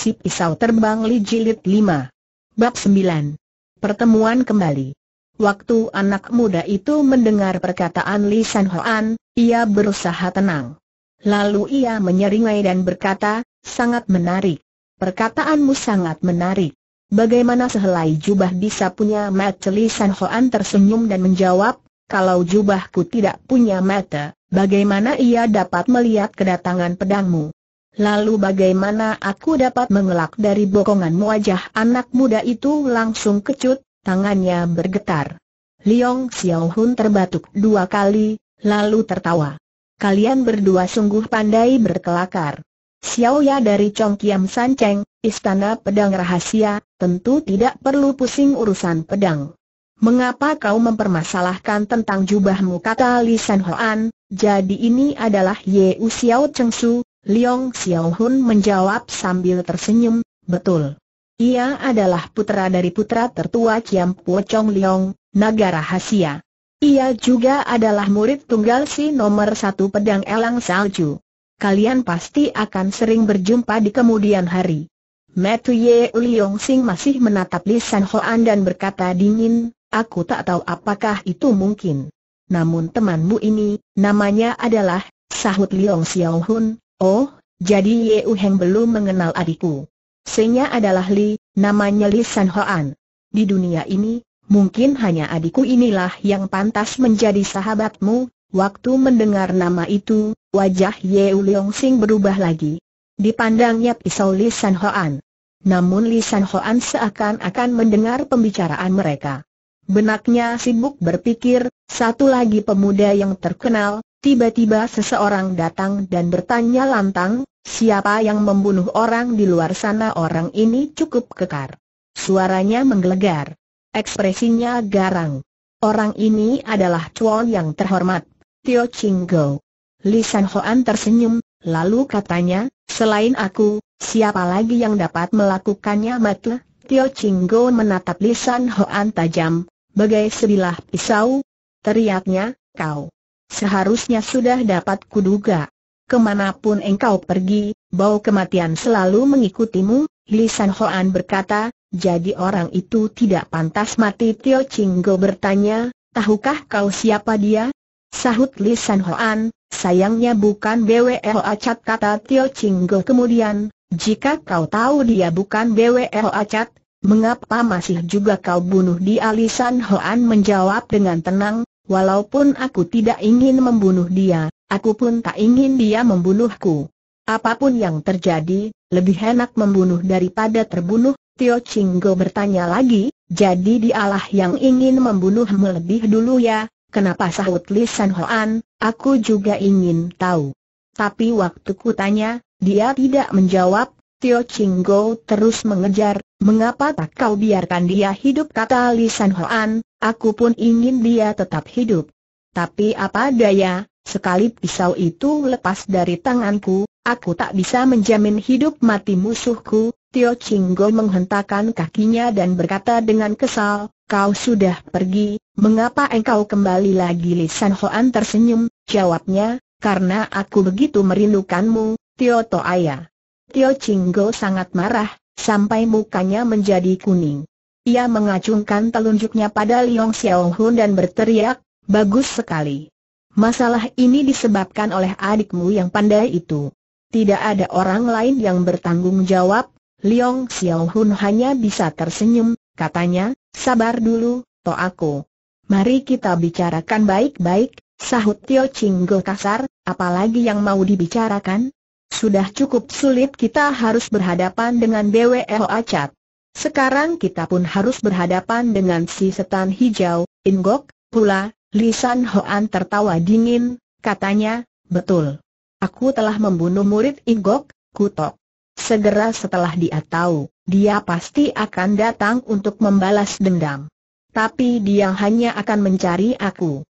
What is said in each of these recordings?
Si Pisau Terbang Li Jilid 5 Bab 9 Pertemuan kembali Waktu anak muda itu mendengar perkataan Li San Hoan, ia berusaha tenang. Lalu ia menyeringai dan berkata, sangat menarik. Perkataanmu sangat menarik. Bagaimana sehelai jubah bisa punya mata Li San Hoan tersenyum dan menjawab, kalau jubahku tidak punya mata, bagaimana ia dapat melihat kedatangan pedangmu? Lalu bagaimana aku dapat mengelak dari bokongan wajah anak muda itu langsung kecut, tangannya bergetar. Liong Xiao Hun terbatuk dua kali, lalu tertawa. Kalian berdua sungguh pandai berkelakar. Xiao Ya dari Chong Kiam San Istana Pedang Rahasia, tentu tidak perlu pusing urusan pedang. Mengapa kau mempermasalahkan tentang jubahmu kata Li San Hoan, jadi ini adalah Ye Xiao Cheng Su, Liong Xiao Hun menjawab sambil tersenyum, betul. Ia adalah putra dari putra tertua Kiam Po Liong, naga rahasia. Ia juga adalah murid tunggal si nomor satu pedang elang salju. Kalian pasti akan sering berjumpa di kemudian hari. Metu Ye Liong Sing masih menatap Li San Hoan dan berkata dingin, aku tak tahu apakah itu mungkin. Namun temanmu ini, namanya adalah, sahut Liong Xiao Hun, Oh, jadi Ye Heng belum mengenal adikku. Senya adalah Li, namanya Li San Hoan. Di dunia ini, mungkin hanya adikku inilah yang pantas menjadi sahabatmu. Waktu mendengar nama itu, wajah Ye Leong Sing berubah lagi. Dipandangnya pisau Li San Hoan. Namun Li San Hoan seakan-akan mendengar pembicaraan mereka. Benaknya sibuk berpikir, satu lagi pemuda yang terkenal, Tiba-tiba seseorang datang dan bertanya lantang, siapa yang membunuh orang di luar sana orang ini cukup kekar. Suaranya menggelegar. Ekspresinya garang. Orang ini adalah Chuan yang terhormat, Tio Ching Go. Li San Hoan tersenyum, lalu katanya, selain aku, siapa lagi yang dapat melakukannya Matle? Tio Ching Go menatap Li San Hoan tajam, bagai sebilah pisau. Teriaknya, kau. Seharusnya sudah dapat kuduga. Kemanapun engkau pergi, bau kematian selalu mengikutimu, Li San Hoan berkata, jadi orang itu tidak pantas mati Tio Chinggo bertanya, tahukah kau siapa dia? Sahut Li San Hoan, sayangnya bukan BWL Acat kata Tio Chinggo kemudian, jika kau tahu dia bukan BWL Acat, mengapa masih juga kau bunuh dia Li San Hoan menjawab dengan tenang, Walaupun aku tidak ingin membunuh dia, aku pun tak ingin dia membunuhku. Apapun yang terjadi, lebih enak membunuh daripada terbunuh, Tio Chinggo bertanya lagi, jadi dialah yang ingin membunuhmu lebih dulu ya, kenapa sahut Li San Hoan, aku juga ingin tahu. Tapi waktu kutanya, dia tidak menjawab, Tio Chinggo terus mengejar, mengapa tak kau biarkan dia hidup kata Li San Hoan, aku pun ingin dia tetap hidup. Tapi apa daya, sekali pisau itu lepas dari tanganku, aku tak bisa menjamin hidup mati musuhku. Tio Chinggo menghentakkan kakinya dan berkata dengan kesal, kau sudah pergi, mengapa engkau kembali lagi Li San Hoan tersenyum, jawabnya, karena aku begitu merindukanmu, Tio Toaya. Tio Chinggo sangat marah, sampai mukanya menjadi kuning. Ia mengacungkan telunjuknya pada Liong Xiao Hun dan berteriak, bagus sekali. Masalah ini disebabkan oleh adikmu yang pandai itu. Tidak ada orang lain yang bertanggung jawab, Liong Xiao Hun hanya bisa tersenyum, katanya, sabar dulu, to aku. Mari kita bicarakan baik-baik, sahut Tio Chinggo kasar, apalagi yang mau dibicarakan? Sudah cukup sulit kita harus berhadapan dengan BWL Acat. Sekarang kita pun harus berhadapan dengan si setan hijau, Ingok, pula, Lisan Hoan tertawa dingin, katanya, betul. Aku telah membunuh murid Ingok, Kutok. Segera setelah dia tahu, dia pasti akan datang untuk membalas dendam. Tapi dia hanya akan mencari aku.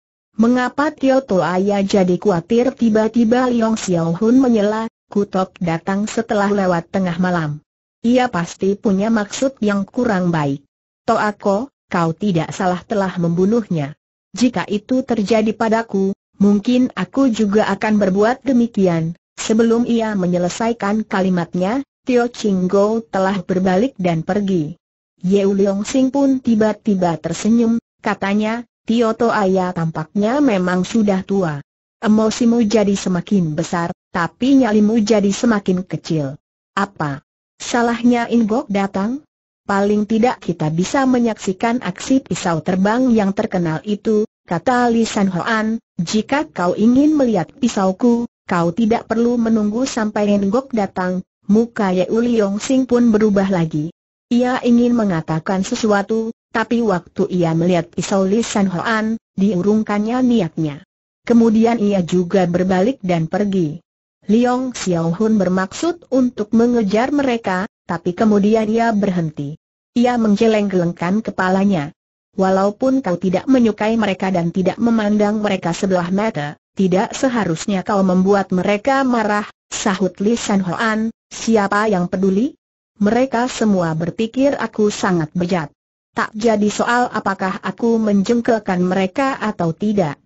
Mengapa Tio Tuaya jadi khawatir tiba-tiba Liong Xiao Hun menyela, Kutok datang setelah lewat tengah malam. Ia pasti punya maksud yang kurang baik. Toako, kau tidak salah telah membunuhnya. Jika itu terjadi padaku, mungkin aku juga akan berbuat demikian. Sebelum ia menyelesaikan kalimatnya, Tio Chinggo telah berbalik dan pergi. Yeu Leong Sing pun tiba-tiba tersenyum, katanya, Tio Toaya tampaknya memang sudah tua. Emosimu jadi semakin besar, tapi nyalimu jadi semakin kecil. Apa? Salahnya Inggok datang? Paling tidak kita bisa menyaksikan aksi pisau terbang yang terkenal itu, kata Li San Hoan, jika kau ingin melihat pisauku, kau tidak perlu menunggu sampai Ingok datang, muka Ye Yong Sing pun berubah lagi. Ia ingin mengatakan sesuatu, tapi waktu ia melihat pisau Li San Hoan, diurungkannya niatnya. Kemudian ia juga berbalik dan pergi. Liong Xiao Hun bermaksud untuk mengejar mereka, tapi kemudian ia berhenti. Ia menggeleng-gelengkan kepalanya. Walaupun kau tidak menyukai mereka dan tidak memandang mereka sebelah mata, tidak seharusnya kau membuat mereka marah, sahut Li San siapa yang peduli? Mereka semua berpikir aku sangat bejat. Tak jadi soal apakah aku menjengkelkan mereka atau tidak.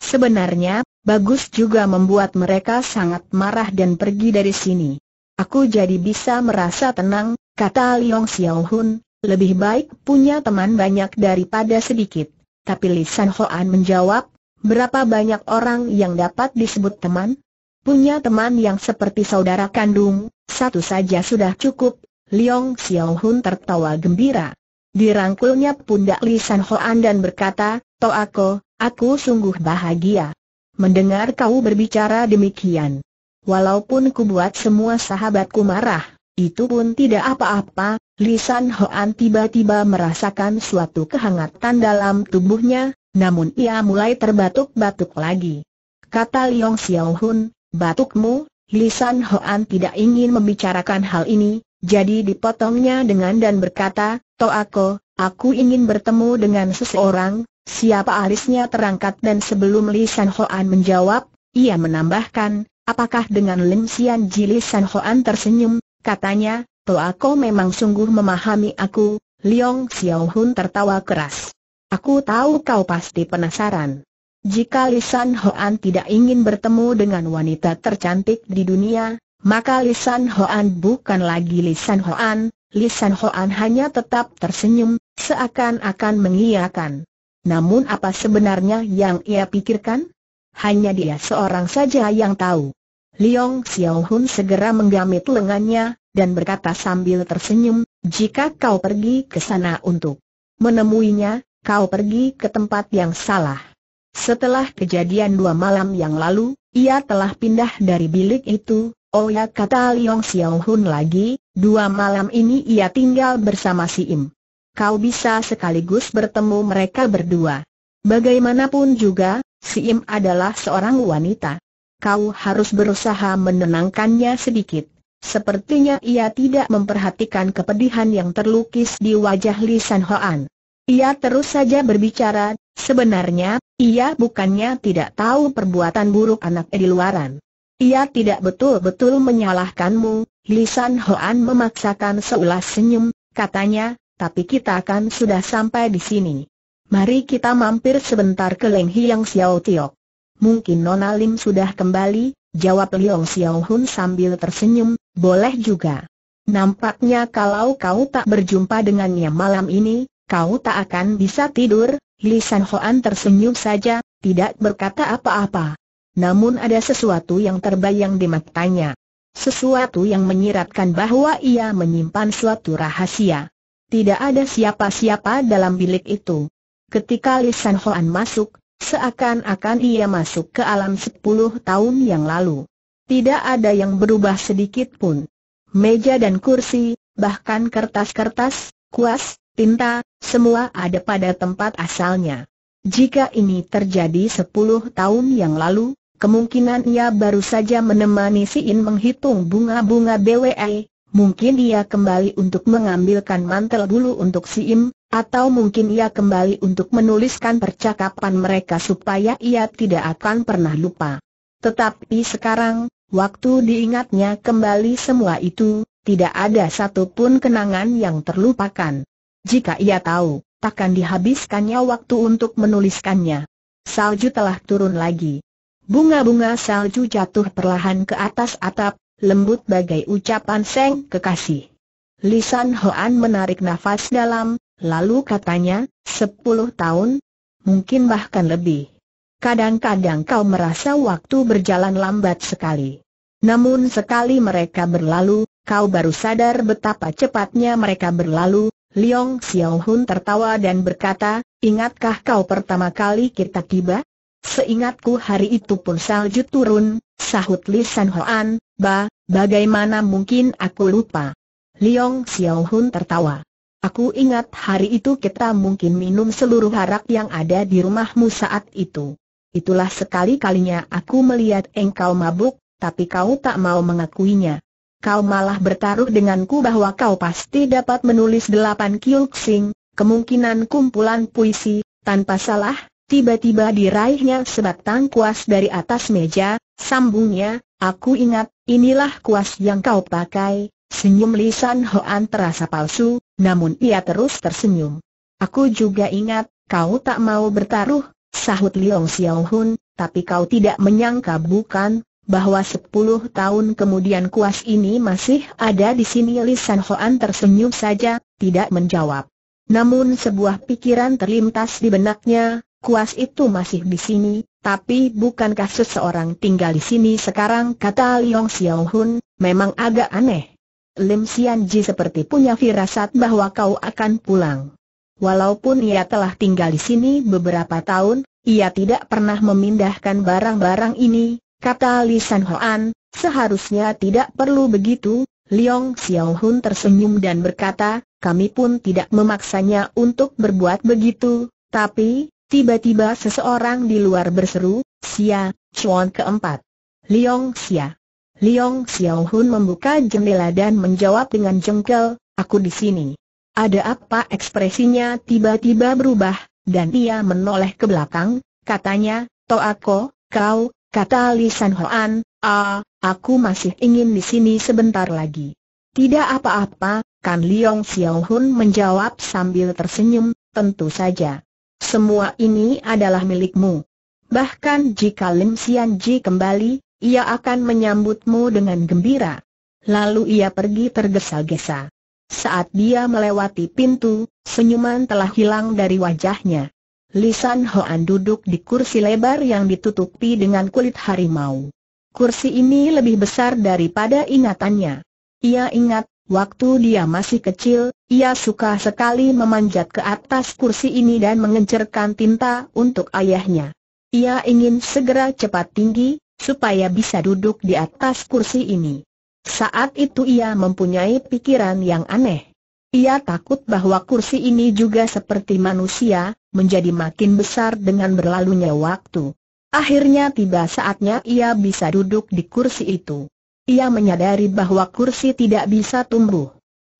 Sebenarnya, Bagus juga membuat mereka sangat marah dan pergi dari sini. Aku jadi bisa merasa tenang, kata Liong Xiao Hun, lebih baik punya teman banyak daripada sedikit. Tapi Li San Hoan menjawab, berapa banyak orang yang dapat disebut teman? Punya teman yang seperti saudara kandung, satu saja sudah cukup. Liong Xiao Hun tertawa gembira. Dirangkulnya pundak Li San Hoan dan berkata, Toako, aku sungguh bahagia mendengar kau berbicara demikian. Walaupun ku buat semua sahabatku marah, itu pun tidak apa-apa, Lisan Hoan tiba-tiba merasakan suatu kehangatan dalam tubuhnya, namun ia mulai terbatuk-batuk lagi. Kata Liong Xiao Hun, batukmu, Lisan Hoan tidak ingin membicarakan hal ini, jadi dipotongnya dengan dan berkata, Toako, aku ingin bertemu dengan seseorang, Siapa alisnya terangkat dan sebelum Li San Hoan menjawab, ia menambahkan, apakah dengan Lim Sian Ji Li San Hoan tersenyum, katanya, Toa Ko memang sungguh memahami aku, Liong Xiao Hun tertawa keras. Aku tahu kau pasti penasaran. Jika Lisan Hoan tidak ingin bertemu dengan wanita tercantik di dunia, maka Lisan Hoan bukan lagi Lisan Hoan, Lisan Hoan hanya tetap tersenyum, seakan-akan mengiyakan. Namun apa sebenarnya yang ia pikirkan? Hanya dia seorang saja yang tahu. Liong Xiaohun segera menggamit lengannya, dan berkata sambil tersenyum, jika kau pergi ke sana untuk menemuinya, kau pergi ke tempat yang salah. Setelah kejadian dua malam yang lalu, ia telah pindah dari bilik itu, oh ya kata Liong Xiaohun lagi, dua malam ini ia tinggal bersama si Im kau bisa sekaligus bertemu mereka berdua. Bagaimanapun juga, si Im adalah seorang wanita. Kau harus berusaha menenangkannya sedikit. Sepertinya ia tidak memperhatikan kepedihan yang terlukis di wajah Li San Hoan. Ia terus saja berbicara, sebenarnya, ia bukannya tidak tahu perbuatan buruk anak di luaran. Ia tidak betul-betul menyalahkanmu, Li San Hoan memaksakan seulas senyum, katanya, tapi kita akan sudah sampai di sini. Mari kita mampir sebentar ke Leng Hiang Xiao Tiok. Mungkin Nona Lim sudah kembali, jawab Liong Xiao Hun sambil tersenyum, boleh juga. Nampaknya kalau kau tak berjumpa dengannya malam ini, kau tak akan bisa tidur, Li San Hoan tersenyum saja, tidak berkata apa-apa. Namun ada sesuatu yang terbayang di matanya. Sesuatu yang menyiratkan bahwa ia menyimpan suatu rahasia. Tidak ada siapa-siapa dalam bilik itu. Ketika Li San Hoan masuk, seakan-akan ia masuk ke alam sepuluh tahun yang lalu. Tidak ada yang berubah sedikit pun. Meja dan kursi, bahkan kertas-kertas, kuas, tinta, semua ada pada tempat asalnya. Jika ini terjadi sepuluh tahun yang lalu, kemungkinan ia baru saja menemani Siin menghitung bunga-bunga BWE, Mungkin ia kembali untuk mengambilkan mantel bulu untuk si Im, atau mungkin ia kembali untuk menuliskan percakapan mereka supaya ia tidak akan pernah lupa. Tetapi sekarang, waktu diingatnya kembali semua itu, tidak ada satupun kenangan yang terlupakan. Jika ia tahu, takkan dihabiskannya waktu untuk menuliskannya. Salju telah turun lagi. Bunga-bunga salju jatuh perlahan ke atas atap, lembut bagai ucapan Seng kekasih. Lisan Hoan menarik nafas dalam, lalu katanya, sepuluh tahun, mungkin bahkan lebih. Kadang-kadang kau merasa waktu berjalan lambat sekali. Namun sekali mereka berlalu, kau baru sadar betapa cepatnya mereka berlalu, Liong Xiaohun tertawa dan berkata, ingatkah kau pertama kali kita tiba? Seingatku hari itu pun salju turun, sahut Li San Hoan, ba, bagaimana mungkin aku lupa? Liong Xiao Hun tertawa. Aku ingat hari itu kita mungkin minum seluruh harap yang ada di rumahmu saat itu. Itulah sekali-kalinya aku melihat engkau mabuk, tapi kau tak mau mengakuinya. Kau malah bertaruh denganku bahwa kau pasti dapat menulis delapan sing, kemungkinan kumpulan puisi, tanpa salah, Tiba-tiba diraihnya sebatang kuas dari atas meja, sambungnya, aku ingat, inilah kuas yang kau pakai, senyum Lisan Hoan terasa palsu, namun ia terus tersenyum. Aku juga ingat, kau tak mau bertaruh, sahut Liong Xiao Hun, tapi kau tidak menyangka bukan, bahwa sepuluh tahun kemudian kuas ini masih ada di sini Lisan Hoan tersenyum saja, tidak menjawab. Namun sebuah pikiran terlintas di benaknya, kuas itu masih di sini, tapi bukankah seseorang tinggal di sini sekarang kata Liong Xiaohun, memang agak aneh. Lim Xianji seperti punya firasat bahwa kau akan pulang. Walaupun ia telah tinggal di sini beberapa tahun, ia tidak pernah memindahkan barang-barang ini, kata Li San Hoan, seharusnya tidak perlu begitu, Liong Xiaohun tersenyum dan berkata, kami pun tidak memaksanya untuk berbuat begitu, tapi, Tiba-tiba seseorang di luar berseru, Sia, Chuan keempat. Liong Xia. Liong Xiaohun membuka jendela dan menjawab dengan jengkel, aku di sini. Ada apa ekspresinya tiba-tiba berubah, dan ia menoleh ke belakang, katanya, Toako, kau, kata Li San Hoan, ah, aku masih ingin di sini sebentar lagi. Tidak apa-apa, kan Liong Xiaohun menjawab sambil tersenyum, tentu saja. Semua ini adalah milikmu. Bahkan jika Lim Sian Ji kembali, ia akan menyambutmu dengan gembira. Lalu ia pergi tergesa-gesa. Saat dia melewati pintu, senyuman telah hilang dari wajahnya. Lisan Hoan duduk di kursi lebar yang ditutupi dengan kulit harimau. Kursi ini lebih besar daripada ingatannya. Ia ingat, Waktu dia masih kecil, ia suka sekali memanjat ke atas kursi ini dan mengencerkan tinta untuk ayahnya. Ia ingin segera cepat tinggi, supaya bisa duduk di atas kursi ini. Saat itu ia mempunyai pikiran yang aneh. Ia takut bahwa kursi ini juga seperti manusia, menjadi makin besar dengan berlalunya waktu. Akhirnya tiba saatnya ia bisa duduk di kursi itu ia menyadari bahwa kursi tidak bisa tumbuh.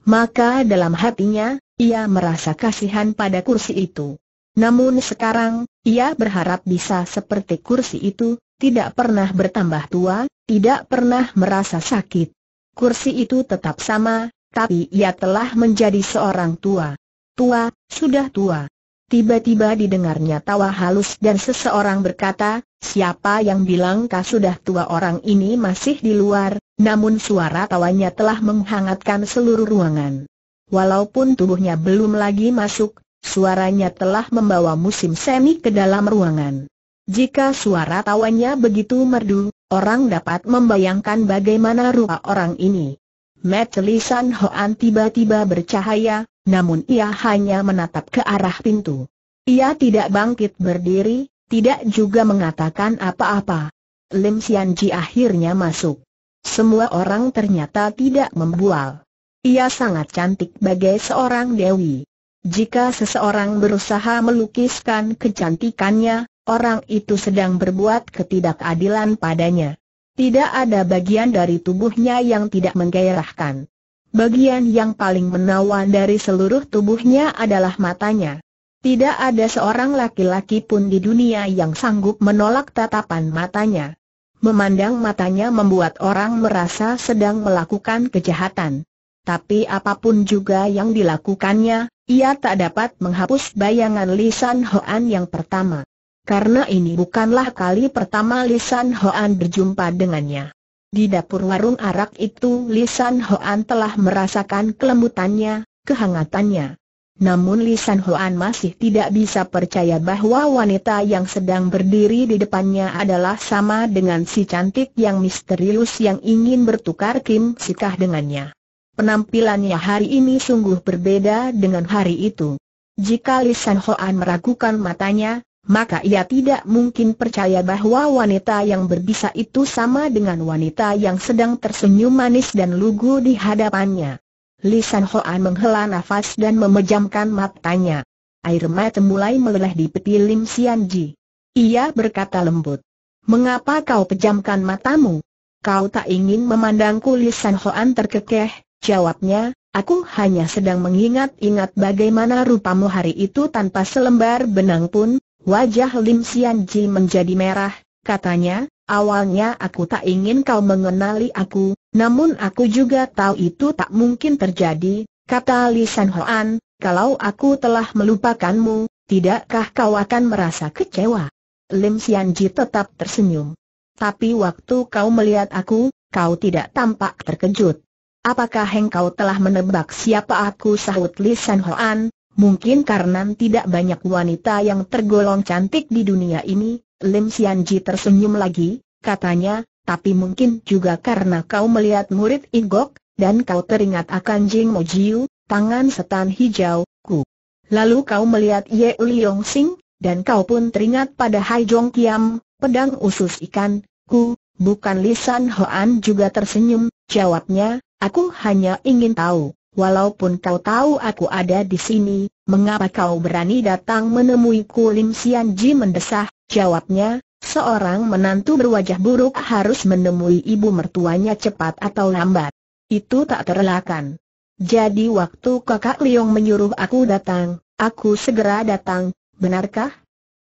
Maka dalam hatinya, ia merasa kasihan pada kursi itu. Namun sekarang, ia berharap bisa seperti kursi itu, tidak pernah bertambah tua, tidak pernah merasa sakit. Kursi itu tetap sama, tapi ia telah menjadi seorang tua. Tua, sudah tua. Tiba-tiba didengarnya tawa halus dan seseorang berkata, siapa yang bilang kau sudah tua orang ini masih di luar, namun suara tawanya telah menghangatkan seluruh ruangan. Walaupun tubuhnya belum lagi masuk, suaranya telah membawa musim semi ke dalam ruangan. Jika suara tawanya begitu merdu, orang dapat membayangkan bagaimana rupa orang ini. Mat Lisan Hoan tiba-tiba bercahaya, namun ia hanya menatap ke arah pintu. Ia tidak bangkit berdiri, tidak juga mengatakan apa-apa. Lim Ji akhirnya masuk. Semua orang ternyata tidak membual. Ia sangat cantik bagai seorang dewi. Jika seseorang berusaha melukiskan kecantikannya, orang itu sedang berbuat ketidakadilan padanya. Tidak ada bagian dari tubuhnya yang tidak menggairahkan. Bagian yang paling menawan dari seluruh tubuhnya adalah matanya. Tidak ada seorang laki-laki pun di dunia yang sanggup menolak tatapan matanya. Memandang matanya membuat orang merasa sedang melakukan kejahatan. Tapi apapun juga yang dilakukannya, ia tak dapat menghapus bayangan Lisan Hoan yang pertama. Karena ini bukanlah kali pertama Lisan Hoan berjumpa dengannya. Di dapur warung arak itu Lisan Hoan telah merasakan kelembutannya, kehangatannya. Namun Lisan Hoan masih tidak bisa percaya bahwa wanita yang sedang berdiri di depannya adalah sama dengan si cantik yang misterius yang ingin bertukar Kim Sikah dengannya. Penampilannya hari ini sungguh berbeda dengan hari itu. Jika Lisan Hoan meragukan matanya, maka ia tidak mungkin percaya bahwa wanita yang berbisa itu sama dengan wanita yang sedang tersenyum manis dan lugu di hadapannya. Lisan Hoan menghela nafas dan memejamkan matanya. Air mata mulai meleleh di peti Lim Sian Ia berkata lembut. Mengapa kau pejamkan matamu? Kau tak ingin memandangku Lisan Hoan terkekeh, jawabnya, Aku hanya sedang mengingat-ingat bagaimana rupamu hari itu tanpa selembar benang pun, Wajah Lim Sian Ji menjadi merah, katanya, awalnya aku tak ingin kau mengenali aku, namun aku juga tahu itu tak mungkin terjadi, kata Li San Hoan, kalau aku telah melupakanmu, tidakkah kau akan merasa kecewa? Lim Sian Ji tetap tersenyum. Tapi waktu kau melihat aku, kau tidak tampak terkejut. Apakah engkau telah menebak siapa aku sahut Li San Hoan, Mungkin karena tidak banyak wanita yang tergolong cantik di dunia ini, Lim Sianji tersenyum lagi, katanya, tapi mungkin juga karena kau melihat murid Igok, dan kau teringat akan Jing Mojiu, tangan setan hijau, ku. Lalu kau melihat Ye Liong Sing, dan kau pun teringat pada Hai Jong Kiam, pedang usus ikan, ku, bukan Lisan Hoan juga tersenyum, jawabnya, aku hanya ingin tahu. Walaupun kau tahu aku ada di sini, mengapa kau berani datang menemuiku Lim Sian Ji mendesah, jawabnya, seorang menantu berwajah buruk harus menemui ibu mertuanya cepat atau lambat. Itu tak terelakkan. Jadi waktu kakak Liong menyuruh aku datang, aku segera datang, benarkah?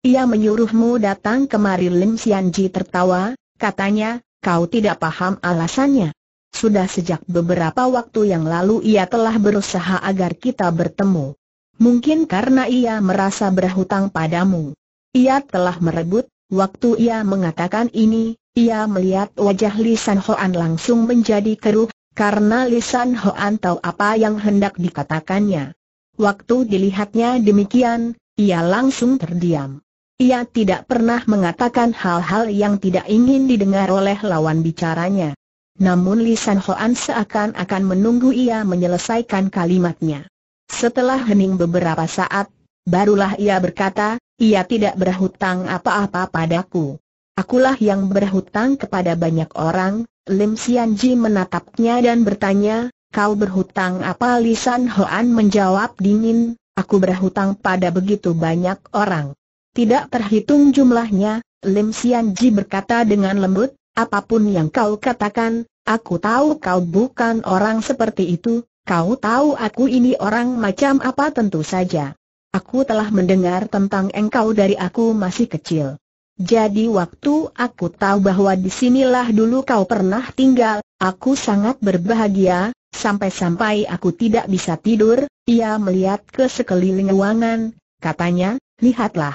Ia menyuruhmu datang kemari Lim Sian Ji tertawa, katanya, kau tidak paham alasannya. Sudah sejak beberapa waktu yang lalu ia telah berusaha agar kita bertemu. Mungkin karena ia merasa berhutang padamu. Ia telah merebut, waktu ia mengatakan ini, ia melihat wajah Lisan Hoan langsung menjadi keruh, karena Lisan Hoan tahu apa yang hendak dikatakannya. Waktu dilihatnya demikian, ia langsung terdiam. Ia tidak pernah mengatakan hal-hal yang tidak ingin didengar oleh lawan bicaranya. Namun Lisan Hoan seakan-akan menunggu ia menyelesaikan kalimatnya. Setelah hening beberapa saat, barulah ia berkata, ia tidak berhutang apa-apa padaku. Akulah yang berhutang kepada banyak orang, Lim Ji menatapnya dan bertanya, kau berhutang apa Lisan Hoan menjawab dingin, aku berhutang pada begitu banyak orang. Tidak terhitung jumlahnya, Lim Ji berkata dengan lembut, apapun yang kau katakan, Aku tahu kau bukan orang seperti itu, kau tahu aku ini orang macam apa tentu saja. Aku telah mendengar tentang engkau dari aku masih kecil. Jadi waktu aku tahu bahwa disinilah dulu kau pernah tinggal, aku sangat berbahagia, sampai-sampai aku tidak bisa tidur, ia melihat ke sekeliling ruangan, katanya, lihatlah.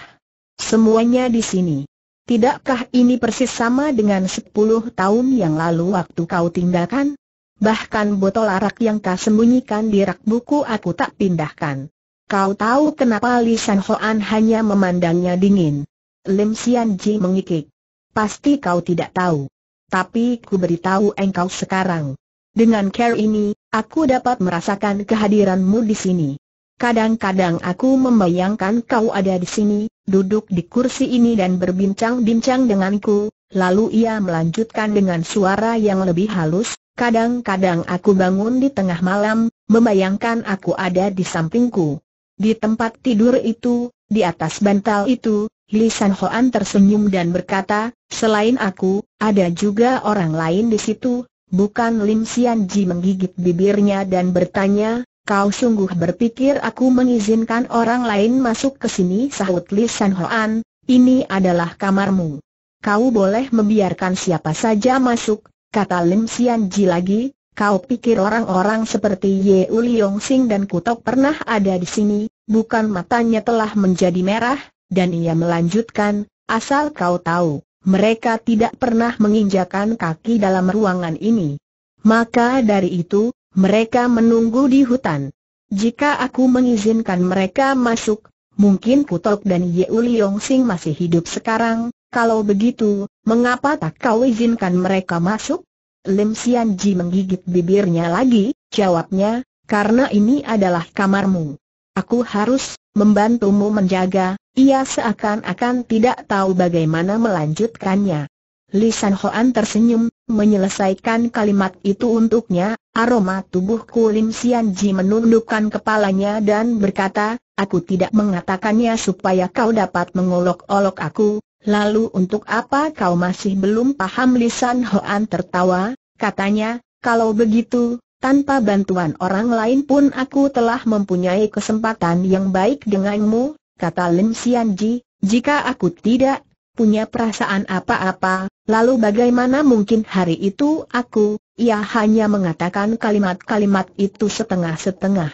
Semuanya di sini. Tidakkah ini persis sama dengan 10 tahun yang lalu waktu kau tinggalkan? Bahkan botol arak yang kau sembunyikan di rak buku aku tak pindahkan. Kau tahu kenapa Li San Hoan hanya memandangnya dingin? Lim Sian Ji mengikik. Pasti kau tidak tahu. Tapi ku beritahu engkau sekarang. Dengan care ini, aku dapat merasakan kehadiranmu di sini. Kadang-kadang aku membayangkan kau ada di sini, duduk di kursi ini dan berbincang-bincang denganku, lalu ia melanjutkan dengan suara yang lebih halus, kadang-kadang aku bangun di tengah malam, membayangkan aku ada di sampingku. Di tempat tidur itu, di atas bantal itu, Lisan Hoan tersenyum dan berkata, selain aku, ada juga orang lain di situ, bukan Lim Sian Ji menggigit bibirnya dan bertanya, Kau sungguh berpikir aku mengizinkan orang lain masuk ke sini sahut Li San Hoan, ini adalah kamarmu. Kau boleh membiarkan siapa saja masuk, kata Lim Sian Ji lagi, kau pikir orang-orang seperti Ye Uliong Sing dan Kutok pernah ada di sini, bukan matanya telah menjadi merah, dan ia melanjutkan, asal kau tahu, mereka tidak pernah menginjakan kaki dalam ruangan ini. Maka dari itu, mereka menunggu di hutan. Jika aku mengizinkan mereka masuk, mungkin Kutok dan Yeu Liong Sing masih hidup sekarang. Kalau begitu, mengapa tak kau izinkan mereka masuk? Lim Sian Ji menggigit bibirnya lagi, jawabnya, karena ini adalah kamarmu. Aku harus membantumu menjaga, ia seakan-akan tidak tahu bagaimana melanjutkannya. Lisan Hoan tersenyum, menyelesaikan kalimat itu untuknya, aroma tubuh Lim Sian Ji menundukkan kepalanya dan berkata, aku tidak mengatakannya supaya kau dapat mengolok-olok aku, lalu untuk apa kau masih belum paham lisan Hoan tertawa, katanya, kalau begitu, tanpa bantuan orang lain pun aku telah mempunyai kesempatan yang baik denganmu, kata Lim Sian Ji, jika aku tidak punya perasaan apa-apa, lalu bagaimana mungkin hari itu aku, ia hanya mengatakan kalimat-kalimat itu setengah-setengah.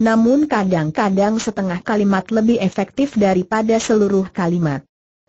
Namun kadang-kadang setengah kalimat lebih efektif daripada seluruh kalimat.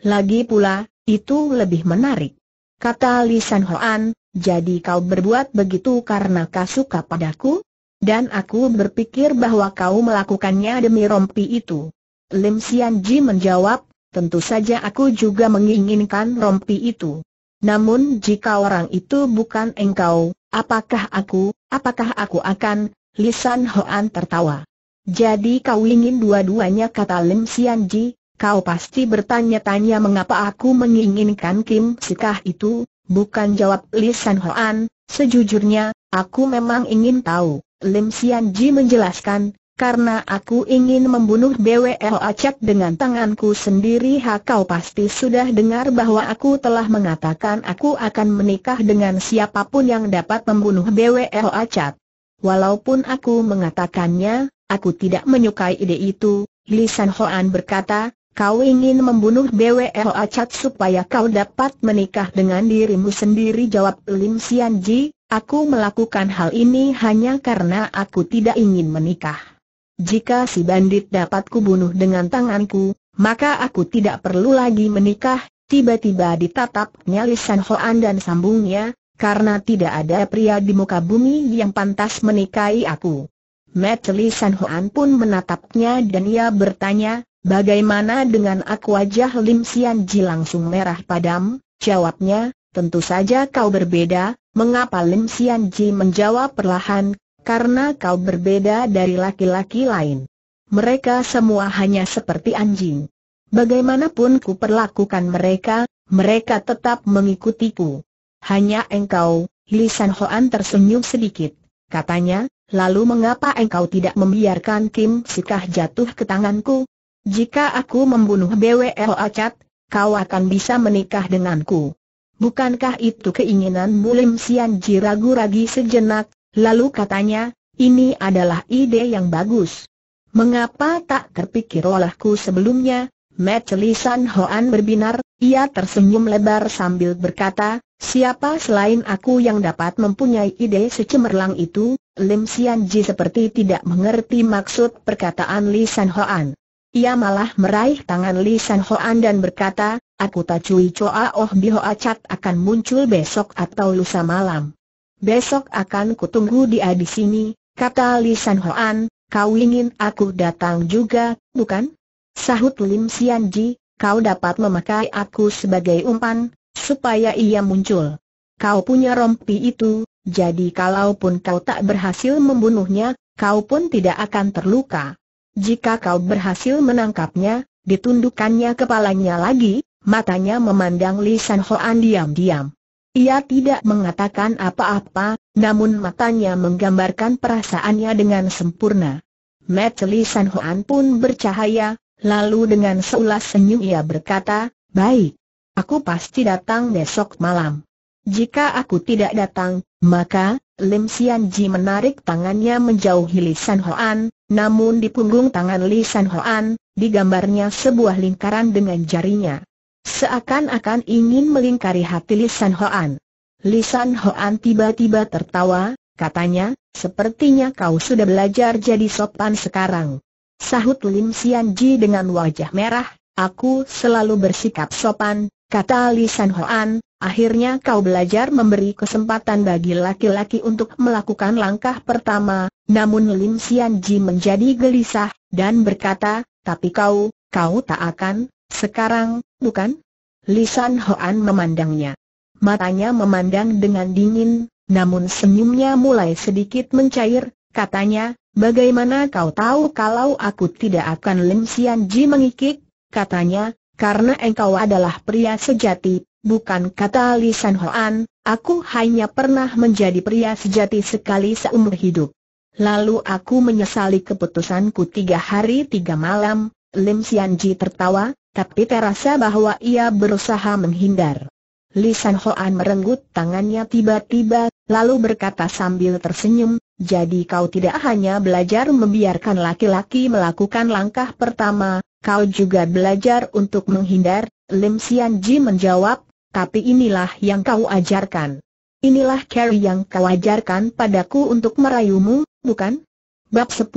Lagi pula, itu lebih menarik. Kata Li San Hoan, jadi kau berbuat begitu karena kau suka padaku? Dan aku berpikir bahwa kau melakukannya demi rompi itu. Lim Sian Ji menjawab, tentu saja aku juga menginginkan rompi itu. Namun jika orang itu bukan engkau, apakah aku, apakah aku akan, Lisan Hoan tertawa. Jadi kau ingin dua-duanya kata Lim Sian Ji, kau pasti bertanya-tanya mengapa aku menginginkan Kim Sikah itu, bukan jawab Lisan Hoan, sejujurnya, aku memang ingin tahu. Lim Sian Ji menjelaskan, karena aku ingin membunuh BWL Acak dengan tanganku sendiri ha kau pasti sudah dengar bahwa aku telah mengatakan aku akan menikah dengan siapapun yang dapat membunuh BWL Acak. Walaupun aku mengatakannya, aku tidak menyukai ide itu, Lisan Hoan berkata, kau ingin membunuh BWL Acak supaya kau dapat menikah dengan dirimu sendiri jawab Lim Sian Ji, aku melakukan hal ini hanya karena aku tidak ingin menikah. Jika si bandit dapat kubunuh dengan tanganku, maka aku tidak perlu lagi menikah. Tiba-tiba ditatapnya Li Hoan dan sambungnya, karena tidak ada pria di muka bumi yang pantas menikahi aku. Metli Li San Hoan pun menatapnya dan ia bertanya, bagaimana dengan aku wajah Lim Sian Ji langsung merah padam? Jawabnya, tentu saja kau berbeda, mengapa Lim Sian Ji menjawab perlahan, karena kau berbeda dari laki-laki lain. Mereka semua hanya seperti anjing. Bagaimanapun ku perlakukan mereka, mereka tetap mengikutiku. Hanya engkau, Lisan Hoan tersenyum sedikit, katanya, lalu mengapa engkau tidak membiarkan Kim Sikah jatuh ke tanganku? Jika aku membunuh BWL Acat, kau akan bisa menikah denganku. Bukankah itu keinginan mulim Sian Ji ragu-ragi sejenak, Lalu katanya, ini adalah ide yang bagus. Mengapa tak terpikir olehku sebelumnya? Metelisan Hoan berbinar, ia tersenyum lebar sambil berkata, siapa selain aku yang dapat mempunyai ide secemerlang itu? Lim Sian Ji seperti tidak mengerti maksud perkataan Li San Hoan. Ia malah meraih tangan Li San Hoan dan berkata, aku tak cuy coa oh bihoa cat akan muncul besok atau lusa malam. Besok akan kutunggu dia di sini, kata Li San Hoan, kau ingin aku datang juga, bukan? Sahut Lim Sian Ji, kau dapat memakai aku sebagai umpan, supaya ia muncul. Kau punya rompi itu, jadi kalaupun kau tak berhasil membunuhnya, kau pun tidak akan terluka. Jika kau berhasil menangkapnya, ditundukkannya kepalanya lagi, matanya memandang Li San Hoan diam-diam. Ia tidak mengatakan apa-apa, namun matanya menggambarkan perasaannya dengan sempurna. Meteli San Hoan pun bercahaya, lalu dengan seulas senyum ia berkata, Baik, aku pasti datang besok malam. Jika aku tidak datang, maka, Lim Sian Ji menarik tangannya menjauhi Li San Hoan, namun di punggung tangan Li San Hoan, digambarnya sebuah lingkaran dengan jarinya. Seakan-akan ingin melingkari hati Lisan Hoan. Lisan Hoan tiba-tiba tertawa, katanya, sepertinya kau sudah belajar jadi sopan sekarang. Sahut Lim Sian Ji dengan wajah merah, aku selalu bersikap sopan, kata Lisan Hoan, akhirnya kau belajar memberi kesempatan bagi laki-laki untuk melakukan langkah pertama, namun Lim Sian Ji menjadi gelisah, dan berkata, tapi kau, kau tak akan, sekarang, bukan? Lisan Hoan memandangnya. Matanya memandang dengan dingin, namun senyumnya mulai sedikit mencair, katanya, bagaimana kau tahu kalau aku tidak akan Lim Sian Ji mengikik? Katanya, karena engkau adalah pria sejati, bukan kata Lisan Hoan, aku hanya pernah menjadi pria sejati sekali seumur hidup. Lalu aku menyesali keputusanku tiga hari tiga malam, Lim Sian Ji tertawa, tapi terasa bahwa ia berusaha menghindar. Li San Hoan merenggut tangannya tiba-tiba, lalu berkata sambil tersenyum, jadi kau tidak hanya belajar membiarkan laki-laki melakukan langkah pertama, kau juga belajar untuk menghindar, Lim Sian Ji menjawab, tapi inilah yang kau ajarkan. Inilah cara yang kau ajarkan padaku untuk merayumu, bukan? Bab 10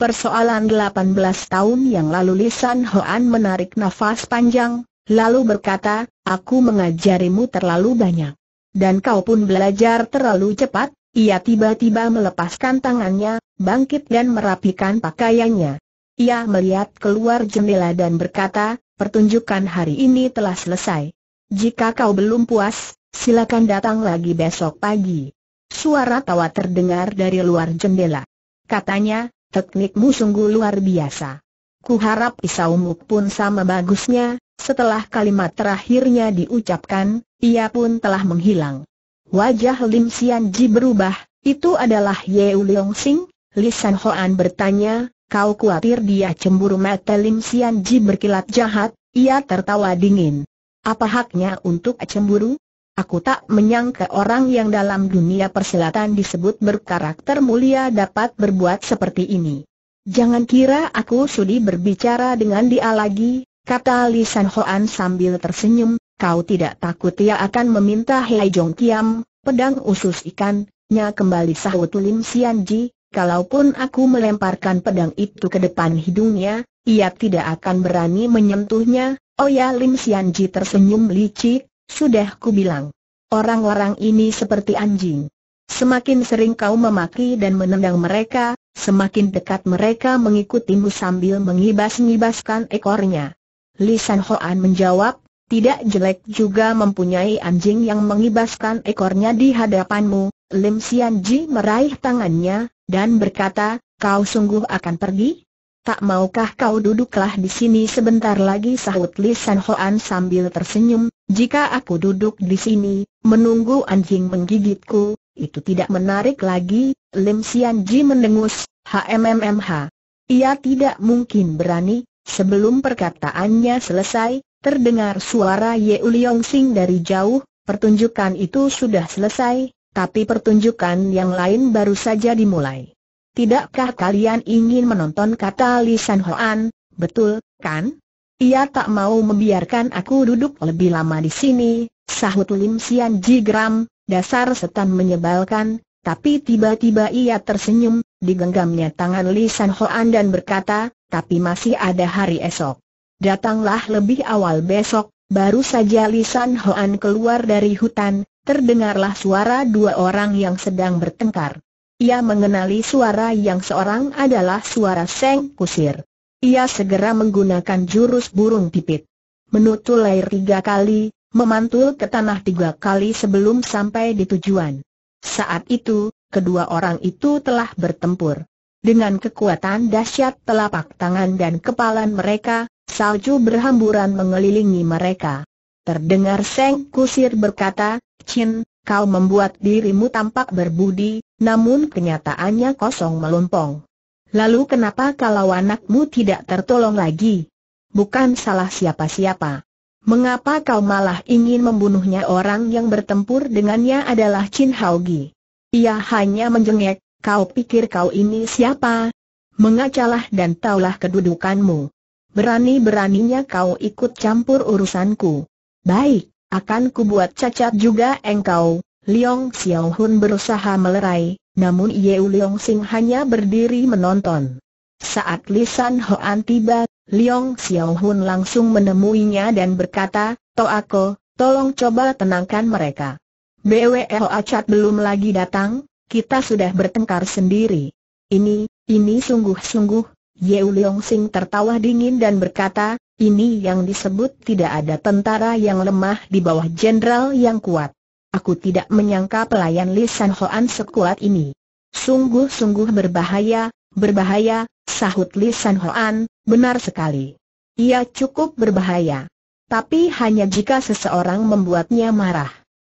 Persoalan 18 tahun yang lalu Lisan Hoan menarik nafas panjang, lalu berkata, aku mengajarimu terlalu banyak. Dan kau pun belajar terlalu cepat, ia tiba-tiba melepaskan tangannya, bangkit dan merapikan pakaiannya. Ia melihat keluar jendela dan berkata, pertunjukan hari ini telah selesai. Jika kau belum puas, silakan datang lagi besok pagi. Suara tawa terdengar dari luar jendela. Katanya, Teknikmu sungguh luar biasa. Kuharap pisaumu pun sama bagusnya, setelah kalimat terakhirnya diucapkan, ia pun telah menghilang. Wajah Lim Sian Ji berubah, itu adalah Ye Leong Sing, Li San Hoan bertanya, kau khawatir dia cemburu mata Lim Sian Ji berkilat jahat, ia tertawa dingin. Apa haknya untuk cemburu? Aku tak menyangka orang yang dalam dunia persilatan disebut berkarakter mulia dapat berbuat seperti ini. Jangan kira aku sudi berbicara dengan dia lagi, kata Li Hoan sambil tersenyum, kau tidak takut ia akan meminta Hei Jong Kiam, pedang usus ikan, nya kembali sahut Lim Sian Ji, kalaupun aku melemparkan pedang itu ke depan hidungnya, ia tidak akan berani menyentuhnya, oh ya Lim Sian Ji tersenyum licik, sudah ku bilang, Orang-orang ini seperti anjing. Semakin sering kau memaki dan menendang mereka, semakin dekat mereka mengikutimu sambil mengibas-ngibaskan ekornya. Lisan Hoan menjawab, tidak jelek juga mempunyai anjing yang mengibaskan ekornya di hadapanmu. Lim Sian Ji meraih tangannya, dan berkata, kau sungguh akan pergi? Tak maukah kau duduklah di sini sebentar lagi sahut Lisan Hoan sambil tersenyum, jika aku duduk di sini, menunggu anjing menggigitku, itu tidak menarik lagi, Lim Sian Ji mendengus, HMMMH. Ia tidak mungkin berani, sebelum perkataannya selesai, terdengar suara Ye Uliong Sing dari jauh, pertunjukan itu sudah selesai, tapi pertunjukan yang lain baru saja dimulai. Tidakkah kalian ingin menonton kata Li San Hoan, betul, kan? Ia tak mau membiarkan aku duduk lebih lama di sini, sahut Lim Sian Ji Gram, dasar setan menyebalkan, tapi tiba-tiba ia tersenyum, digenggamnya tangan Li San Hoan dan berkata, tapi masih ada hari esok. Datanglah lebih awal besok, baru saja Li San Hoan keluar dari hutan, terdengarlah suara dua orang yang sedang bertengkar. Ia mengenali suara yang seorang adalah suara Seng Kusir. Ia segera menggunakan jurus burung pipit. Menutul air tiga kali, memantul ke tanah tiga kali sebelum sampai di tujuan. Saat itu, kedua orang itu telah bertempur. Dengan kekuatan dahsyat telapak tangan dan kepalan mereka, salju berhamburan mengelilingi mereka. Terdengar Seng Kusir berkata, Chin, kau membuat dirimu tampak berbudi, namun kenyataannya kosong melompong. Lalu kenapa kalau anakmu tidak tertolong lagi? Bukan salah siapa-siapa. Mengapa kau malah ingin membunuhnya orang yang bertempur dengannya adalah Chin Haogi? Ia hanya menjengek, kau pikir kau ini siapa? Mengacalah dan taulah kedudukanmu. Berani-beraninya kau ikut campur urusanku. Baik, akan kubuat cacat juga engkau. Liong Xiaohun berusaha melerai, namun U Leong Sing hanya berdiri menonton. Saat Lisan Hoan tiba, Leong Xiao Hun langsung menemuinya dan berkata, Toako, tolong coba tenangkan mereka. BWE Acat belum lagi datang, kita sudah bertengkar sendiri. Ini, ini sungguh-sungguh, U Leong Sing tertawa dingin dan berkata, ini yang disebut tidak ada tentara yang lemah di bawah jenderal yang kuat. Aku tidak menyangka pelayan Li San Hoan sekuat ini. Sungguh-sungguh berbahaya, berbahaya, sahut Li San Hoan, benar sekali. Ia cukup berbahaya. Tapi hanya jika seseorang membuatnya marah.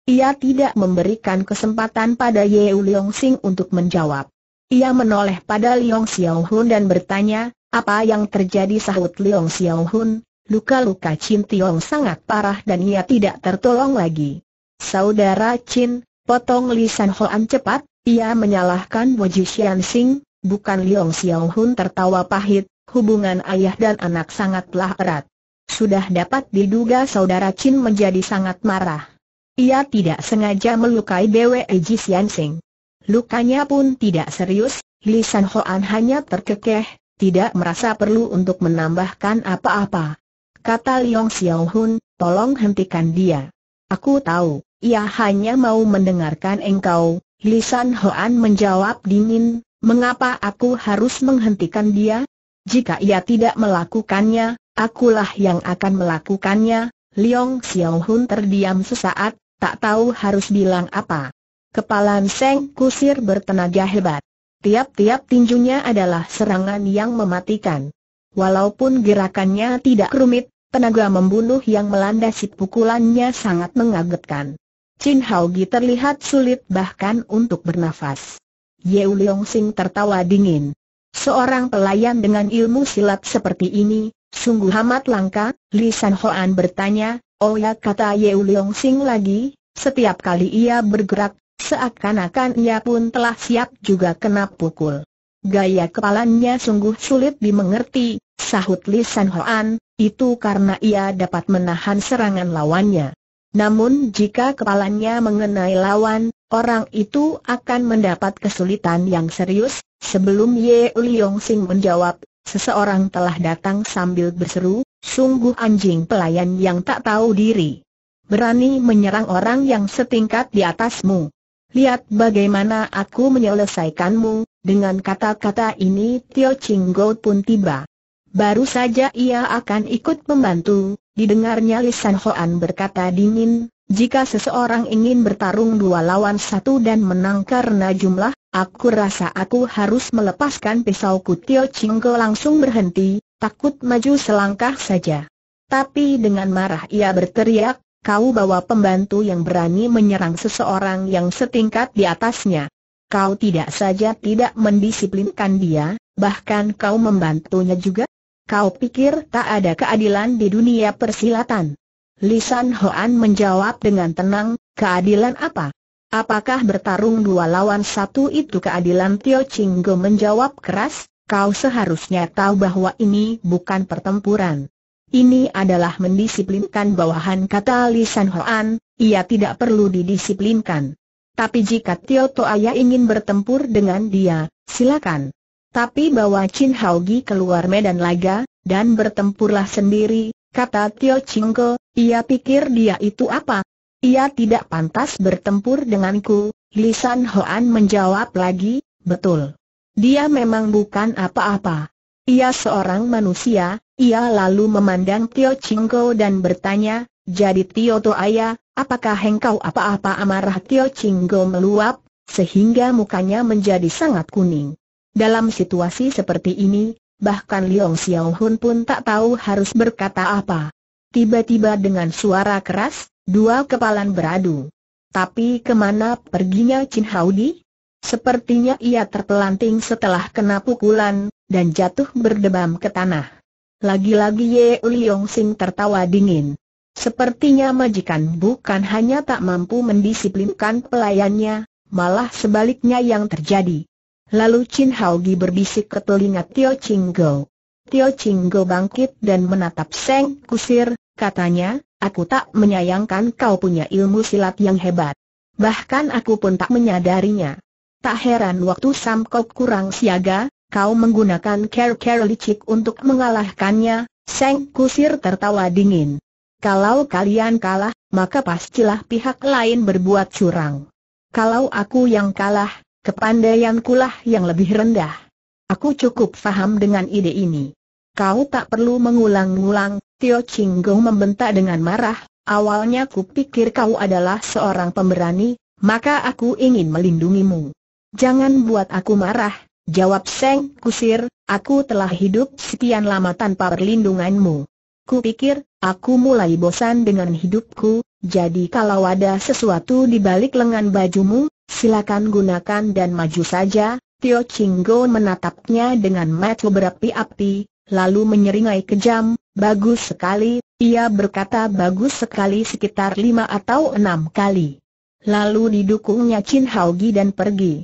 Ia tidak memberikan kesempatan pada Ye Liong Sing untuk menjawab. Ia menoleh pada Liong Xiao Hun dan bertanya, apa yang terjadi sahut Liong Xiao Hun? Luka-luka Chin Tiong sangat parah dan ia tidak tertolong lagi. Saudara Chin, potong lisan Hoan cepat, ia menyalahkan Bo Xian Sing, bukan Liong Xiao Hun tertawa pahit, hubungan ayah dan anak sangatlah erat. Sudah dapat diduga saudara Chin menjadi sangat marah. Ia tidak sengaja melukai Bwe Xian Sing. Lukanya pun tidak serius, lisan Hoan hanya terkekeh, tidak merasa perlu untuk menambahkan apa-apa. Kata Liong Xiao Hun, tolong hentikan dia. Aku tahu, ia hanya mau mendengarkan engkau, Lisan Hoan menjawab dingin, mengapa aku harus menghentikan dia? Jika ia tidak melakukannya, akulah yang akan melakukannya, Liong Xiao Hun terdiam sesaat, tak tahu harus bilang apa. Kepala Seng Kusir bertenaga hebat. Tiap-tiap tinjunya adalah serangan yang mematikan. Walaupun gerakannya tidak rumit, Tenaga membunuh yang melandasi pukulannya sangat mengagetkan. Chin Hao terlihat sulit bahkan untuk bernafas. Ye Leong Sing tertawa dingin. Seorang pelayan dengan ilmu silat seperti ini, sungguh amat langka, Li San Hoan bertanya, oh ya kata Ye Leong Sing lagi, setiap kali ia bergerak, seakan-akan ia pun telah siap juga kena pukul. Gaya kepalanya sungguh sulit dimengerti, sahut Li San Hoan, itu karena ia dapat menahan serangan lawannya. Namun jika kepalanya mengenai lawan, orang itu akan mendapat kesulitan yang serius. Sebelum Ye Liong Sing menjawab, seseorang telah datang sambil berseru, sungguh anjing pelayan yang tak tahu diri. Berani menyerang orang yang setingkat di atasmu. Lihat bagaimana aku menyelesaikanmu, dengan kata-kata ini Tio Ching Go pun tiba. Baru saja ia akan ikut membantu, didengarnya Lisan Hoan berkata dingin, jika seseorang ingin bertarung dua lawan satu dan menang karena jumlah, aku rasa aku harus melepaskan pisau Tio Chinggo langsung berhenti, takut maju selangkah saja. Tapi dengan marah ia berteriak, kau bawa pembantu yang berani menyerang seseorang yang setingkat di atasnya. Kau tidak saja tidak mendisiplinkan dia, bahkan kau membantunya juga. Kau pikir tak ada keadilan di dunia persilatan? Lisan Hoan menjawab dengan tenang, keadilan apa? Apakah bertarung dua lawan satu itu keadilan Tio Chinggo menjawab keras, kau seharusnya tahu bahwa ini bukan pertempuran. Ini adalah mendisiplinkan bawahan kata Lisan Hoan, ia tidak perlu didisiplinkan. Tapi jika Tio Toaya ingin bertempur dengan dia, silakan. Tapi bawa Chin Haugi keluar medan laga, dan bertempurlah sendiri, kata Tio Chingko, ia pikir dia itu apa? Ia tidak pantas bertempur denganku, Lisan Hoan menjawab lagi, betul. Dia memang bukan apa-apa. Ia seorang manusia, ia lalu memandang Tio Chingko dan bertanya, jadi Tio Toaya, apakah hengkau apa-apa amarah Tio Chingko meluap, sehingga mukanya menjadi sangat kuning. Dalam situasi seperti ini, bahkan Liong Xiao Hun pun tak tahu harus berkata apa. Tiba-tiba dengan suara keras, dua kepalan beradu. Tapi kemana perginya Chin Haudi? Sepertinya ia terpelanting setelah kena pukulan, dan jatuh berdebam ke tanah. Lagi-lagi Ye Liong Sing tertawa dingin. Sepertinya majikan bukan hanya tak mampu mendisiplinkan pelayannya, malah sebaliknya yang terjadi. Lalu Chin Haugi berbisik ke telinga Tio Chinggo. Tio Chinggo bangkit dan menatap Seng Kusir, katanya, aku tak menyayangkan kau punya ilmu silat yang hebat. Bahkan aku pun tak menyadarinya. Tak heran waktu sam Samkok kurang siaga, kau menggunakan ker ker licik untuk mengalahkannya, Seng Kusir tertawa dingin. Kalau kalian kalah, maka pastilah pihak lain berbuat curang. Kalau aku yang kalah, Kepandaian kulah yang lebih rendah. Aku cukup faham dengan ide ini. Kau tak perlu mengulang-ulang, Tio Chinggong membentak dengan marah, awalnya pikir kau adalah seorang pemberani, maka aku ingin melindungimu. Jangan buat aku marah, jawab Seng Kusir, aku telah hidup sekian lama tanpa perlindunganmu. Ku pikir, aku mulai bosan dengan hidupku, jadi kalau ada sesuatu di balik lengan bajumu, silakan gunakan dan maju saja, Tio Chinggo menatapnya dengan mata berapi-api, lalu menyeringai kejam, bagus sekali, ia berkata bagus sekali sekitar lima atau enam kali. Lalu didukungnya Chin Haugi dan pergi.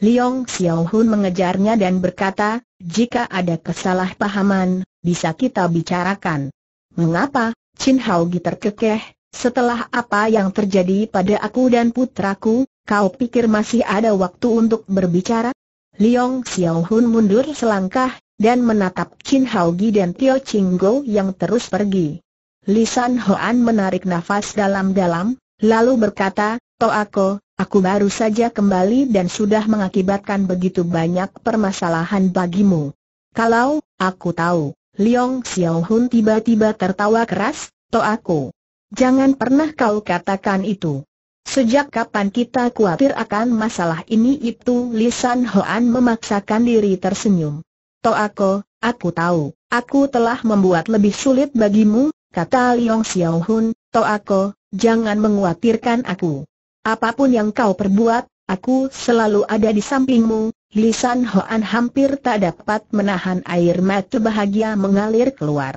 Xiao Hun mengejarnya dan berkata, jika ada kesalahpahaman, bisa kita bicarakan. Mengapa, Chin Haugi terkekeh, setelah apa yang terjadi pada aku dan putraku, Kau pikir masih ada waktu untuk berbicara? Liong Xiao Hun mundur selangkah, dan menatap Chin Hao Gi dan Tio Ching Go yang terus pergi. Lisan Hoan menarik nafas dalam-dalam, lalu berkata, Toako, oh, aku baru saja kembali dan sudah mengakibatkan begitu banyak permasalahan bagimu. Kalau, aku tahu, Liong Xiao Hun tiba-tiba tertawa keras, Toako. Oh, jangan pernah kau katakan itu. Sejak kapan kita khawatir akan masalah ini itu Lisan Hoan memaksakan diri tersenyum. To aku aku tahu, aku telah membuat lebih sulit bagimu, kata Liong Xiaohun. To aku, jangan menguatirkan aku. Apapun yang kau perbuat, aku selalu ada di sampingmu, Lisan Hoan hampir tak dapat menahan air mata bahagia mengalir keluar.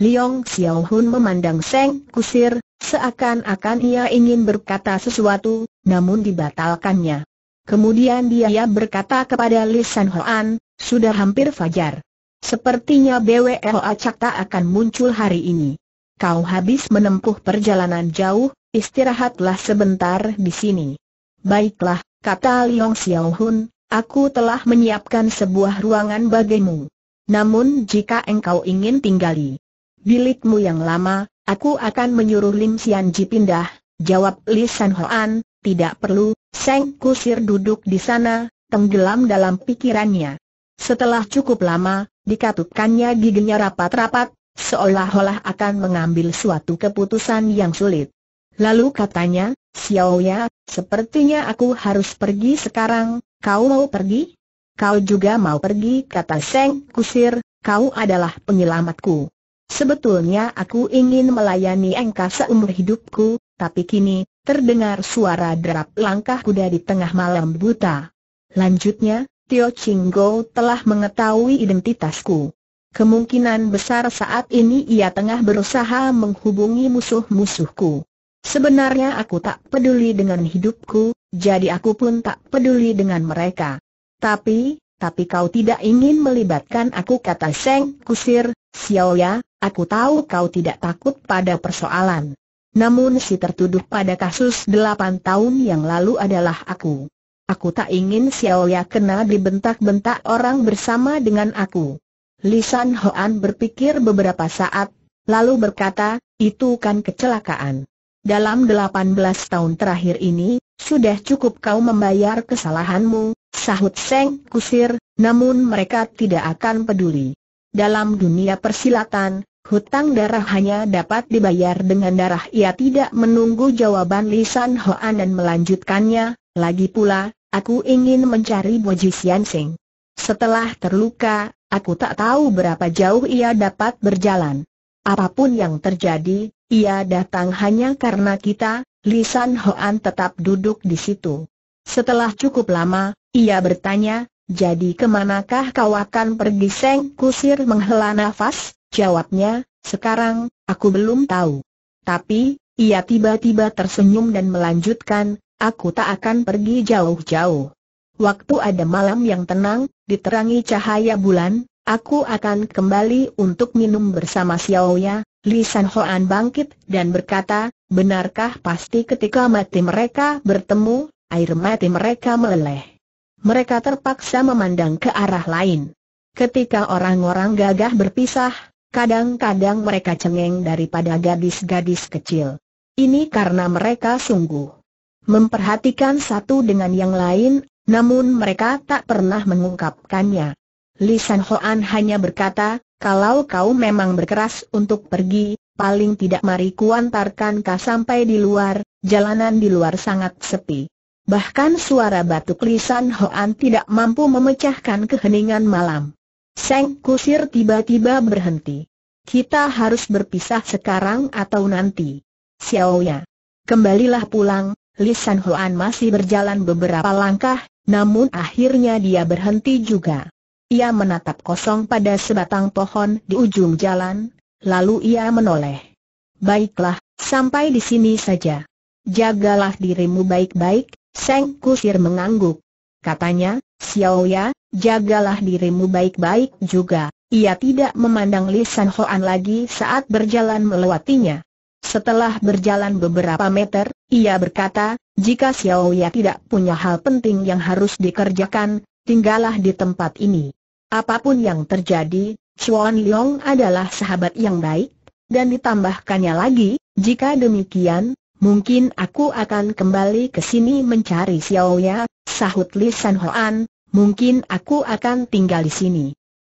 Liong Xiaohun memandang Seng Kusir, Seakan-akan ia ingin berkata sesuatu, namun dibatalkannya. Kemudian dia berkata kepada Li San Hoan, sudah hampir fajar. Sepertinya BWL acak tak akan muncul hari ini. Kau habis menempuh perjalanan jauh, istirahatlah sebentar di sini. Baiklah, kata Liong Xiao Hun, aku telah menyiapkan sebuah ruangan bagimu. Namun jika engkau ingin tinggali bilikmu yang lama, Aku akan menyuruh Lim Sian Ji pindah, jawab Li San Hoan, tidak perlu, Seng Kusir duduk di sana, tenggelam dalam pikirannya. Setelah cukup lama, dikatupkannya giginya rapat-rapat, seolah-olah akan mengambil suatu keputusan yang sulit. Lalu katanya, Xiao Ya, sepertinya aku harus pergi sekarang, kau mau pergi? Kau juga mau pergi kata Seng Kusir, kau adalah penyelamatku. Sebetulnya aku ingin melayani engkau seumur hidupku, tapi kini, terdengar suara derap langkah kuda di tengah malam buta. Lanjutnya, Tio Chinggo telah mengetahui identitasku. Kemungkinan besar saat ini ia tengah berusaha menghubungi musuh-musuhku. Sebenarnya aku tak peduli dengan hidupku, jadi aku pun tak peduli dengan mereka. Tapi, tapi kau tidak ingin melibatkan aku kata Seng Kusir, Xiao Ya, Aku tahu kau tidak takut pada persoalan. Namun si tertuduh pada kasus delapan tahun yang lalu adalah aku. Aku tak ingin Xiao Ya kena dibentak-bentak orang bersama dengan aku. Lisan Hoan berpikir beberapa saat, lalu berkata, itu kan kecelakaan. Dalam 18 tahun terakhir ini, sudah cukup kau membayar kesalahanmu, sahut Seng Kusir, namun mereka tidak akan peduli. Dalam dunia persilatan, Hutang darah hanya dapat dibayar dengan darah ia tidak menunggu jawaban Lisan Hoan dan melanjutkannya, lagi pula, aku ingin mencari Boji Sian Sing. Setelah terluka, aku tak tahu berapa jauh ia dapat berjalan. Apapun yang terjadi, ia datang hanya karena kita, Lisan Hoan tetap duduk di situ. Setelah cukup lama, ia bertanya, jadi kemanakah kau akan pergi Seng Kusir menghela nafas? Jawabnya, sekarang, aku belum tahu. Tapi, ia tiba-tiba tersenyum dan melanjutkan, aku tak akan pergi jauh-jauh. Waktu ada malam yang tenang, diterangi cahaya bulan, aku akan kembali untuk minum bersama Xiaoya. Li San Hoan bangkit dan berkata, benarkah pasti ketika mati mereka bertemu, air mati mereka meleleh. Mereka terpaksa memandang ke arah lain. Ketika orang-orang gagah berpisah, Kadang-kadang mereka cengeng daripada gadis-gadis kecil. Ini karena mereka sungguh memperhatikan satu dengan yang lain, namun mereka tak pernah mengungkapkannya. Lisan Hoan hanya berkata, kalau kau memang berkeras untuk pergi, paling tidak mari kuantarkan kau sampai di luar, jalanan di luar sangat sepi. Bahkan suara batuk Lisan Hoan tidak mampu memecahkan keheningan malam. Seng Kusir tiba-tiba berhenti. Kita harus berpisah sekarang atau nanti. Xiaoya. Kembalilah pulang, Lisan Huan masih berjalan beberapa langkah, namun akhirnya dia berhenti juga. Ia menatap kosong pada sebatang pohon di ujung jalan, lalu ia menoleh. Baiklah, sampai di sini saja. Jagalah dirimu baik-baik, Seng Kusir mengangguk. Katanya, Xiaoya, jagalah dirimu baik-baik juga. Ia tidak memandang Li San Hoan lagi saat berjalan melewatinya. Setelah berjalan beberapa meter, ia berkata, jika Xiaoya tidak punya hal penting yang harus dikerjakan, tinggallah di tempat ini. Apapun yang terjadi, Chuan Liong adalah sahabat yang baik, dan ditambahkannya lagi, jika demikian, mungkin aku akan kembali ke sini mencari Xiaoya, sahut Li San Hoan, mungkin aku akan tinggal di sini.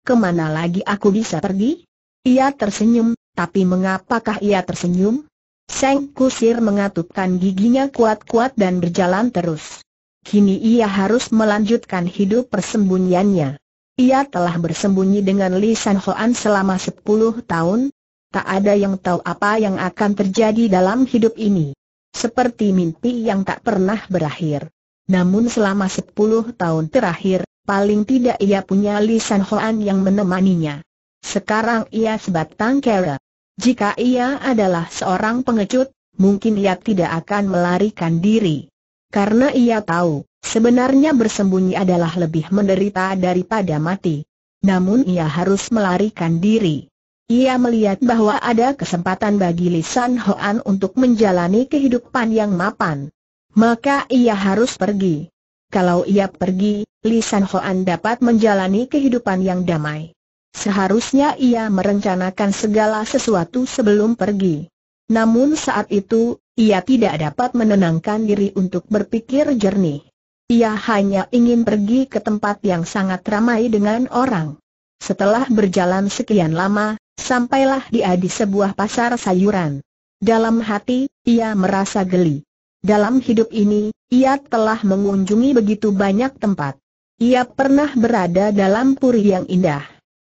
Kemana lagi aku bisa pergi? Ia tersenyum, tapi mengapakah ia tersenyum? Seng Kusir mengatupkan giginya kuat-kuat dan berjalan terus. Kini ia harus melanjutkan hidup persembunyiannya. Ia telah bersembunyi dengan Li San Hoan selama 10 tahun. Tak ada yang tahu apa yang akan terjadi dalam hidup ini. Seperti mimpi yang tak pernah berakhir. Namun selama 10 tahun terakhir, paling tidak ia punya Lisan San Hoan yang menemaninya. Sekarang ia sebatang kera. Jika ia adalah seorang pengecut, mungkin ia tidak akan melarikan diri. Karena ia tahu, sebenarnya bersembunyi adalah lebih menderita daripada mati. Namun ia harus melarikan diri. Ia melihat bahwa ada kesempatan bagi Lisan Hoan untuk menjalani kehidupan yang mapan maka ia harus pergi. Kalau ia pergi, Li San Hoan dapat menjalani kehidupan yang damai. Seharusnya ia merencanakan segala sesuatu sebelum pergi. Namun saat itu, ia tidak dapat menenangkan diri untuk berpikir jernih. Ia hanya ingin pergi ke tempat yang sangat ramai dengan orang. Setelah berjalan sekian lama, sampailah dia di sebuah pasar sayuran. Dalam hati, ia merasa geli. Dalam hidup ini, ia telah mengunjungi begitu banyak tempat. Ia pernah berada dalam puri yang indah,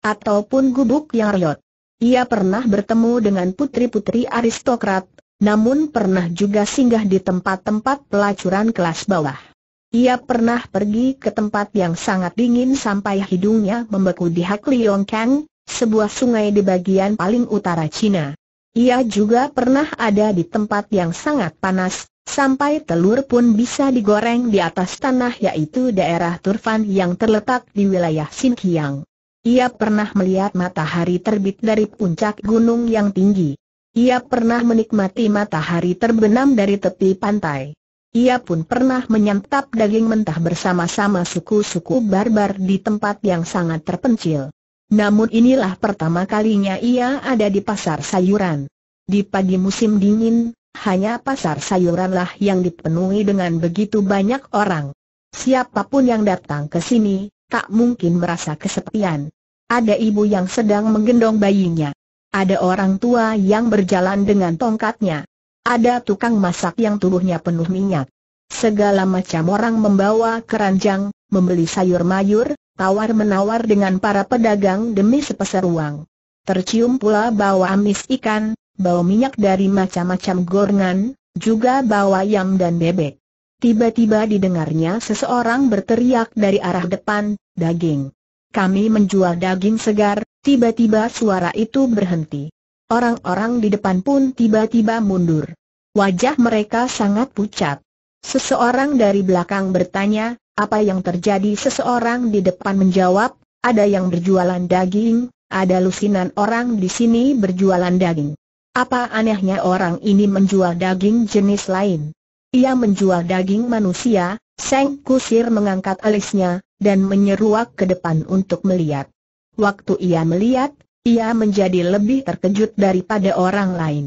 ataupun gubuk yang riot. Ia pernah bertemu dengan putri-putri aristokrat, namun pernah juga singgah di tempat-tempat pelacuran kelas bawah. Ia pernah pergi ke tempat yang sangat dingin sampai hidungnya membeku di Kang, sebuah sungai di bagian paling utara Cina. Ia juga pernah ada di tempat yang sangat panas, Sampai telur pun bisa digoreng di atas tanah yaitu daerah Turfan yang terletak di wilayah Xinjiang. Ia pernah melihat matahari terbit dari puncak gunung yang tinggi. Ia pernah menikmati matahari terbenam dari tepi pantai. Ia pun pernah menyantap daging mentah bersama-sama suku-suku barbar di tempat yang sangat terpencil. Namun inilah pertama kalinya ia ada di pasar sayuran. Di pagi musim dingin, hanya pasar sayuranlah yang dipenuhi dengan begitu banyak orang. Siapapun yang datang ke sini, tak mungkin merasa kesepian. Ada ibu yang sedang menggendong bayinya. Ada orang tua yang berjalan dengan tongkatnya. Ada tukang masak yang tubuhnya penuh minyak. Segala macam orang membawa keranjang, membeli sayur mayur, tawar-menawar dengan para pedagang demi sepeser uang. Tercium pula bau amis ikan, bau minyak dari macam-macam gorengan, juga bau ayam dan bebek. Tiba-tiba didengarnya seseorang berteriak dari arah depan, daging. Kami menjual daging segar, tiba-tiba suara itu berhenti. Orang-orang di depan pun tiba-tiba mundur. Wajah mereka sangat pucat. Seseorang dari belakang bertanya, apa yang terjadi seseorang di depan menjawab, ada yang berjualan daging, ada lusinan orang di sini berjualan daging. Apa anehnya orang ini menjual daging jenis lain? Ia menjual daging manusia, Seng Kusir mengangkat alisnya, dan menyeruak ke depan untuk melihat. Waktu ia melihat, ia menjadi lebih terkejut daripada orang lain.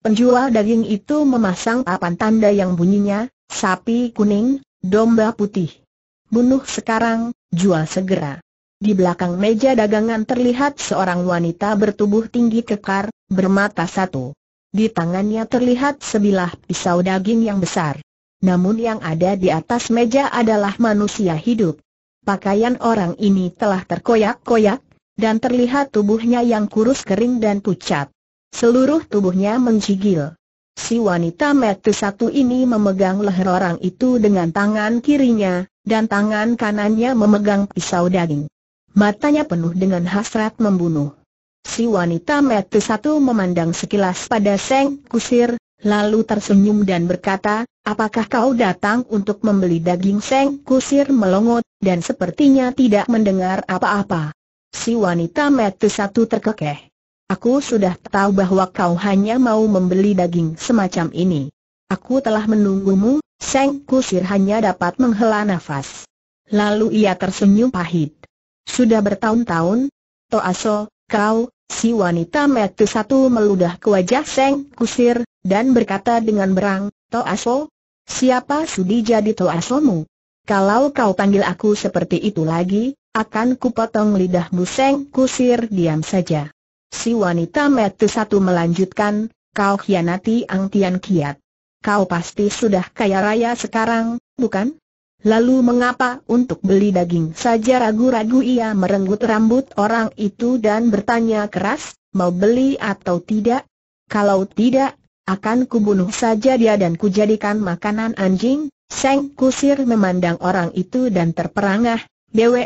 Penjual daging itu memasang papan tanda yang bunyinya, sapi kuning, domba putih. Bunuh sekarang, jual segera. Di belakang meja dagangan terlihat seorang wanita bertubuh tinggi kekar, bermata satu. Di tangannya terlihat sebilah pisau daging yang besar. Namun yang ada di atas meja adalah manusia hidup. Pakaian orang ini telah terkoyak-koyak, dan terlihat tubuhnya yang kurus kering dan pucat. Seluruh tubuhnya menjigil. Si wanita metu satu ini memegang leher orang itu dengan tangan kirinya, dan tangan kanannya memegang pisau daging matanya penuh dengan hasrat membunuh. Si wanita mati satu memandang sekilas pada Seng Kusir, lalu tersenyum dan berkata, apakah kau datang untuk membeli daging Seng Kusir melongot, dan sepertinya tidak mendengar apa-apa. Si wanita mati satu terkekeh. Aku sudah tahu bahwa kau hanya mau membeli daging semacam ini. Aku telah menunggumu, Seng Kusir hanya dapat menghela nafas. Lalu ia tersenyum pahit. Sudah bertahun-tahun, Toaso, kau, si wanita metu satu meludah ke wajah Seng Kusir, dan berkata dengan berang, Toaso, siapa sudi jadi Toasomu? Kalau kau panggil aku seperti itu lagi, akan kupotong lidahmu Seng Kusir diam saja. Si wanita metu satu melanjutkan, kau hianati Ang Tian Kiat. Kau pasti sudah kaya raya sekarang, bukan? Lalu mengapa untuk beli daging saja ragu-ragu ia merenggut rambut orang itu dan bertanya keras, mau beli atau tidak? Kalau tidak, akan kubunuh saja dia dan kujadikan makanan anjing. Seng Kusir memandang orang itu dan terperangah,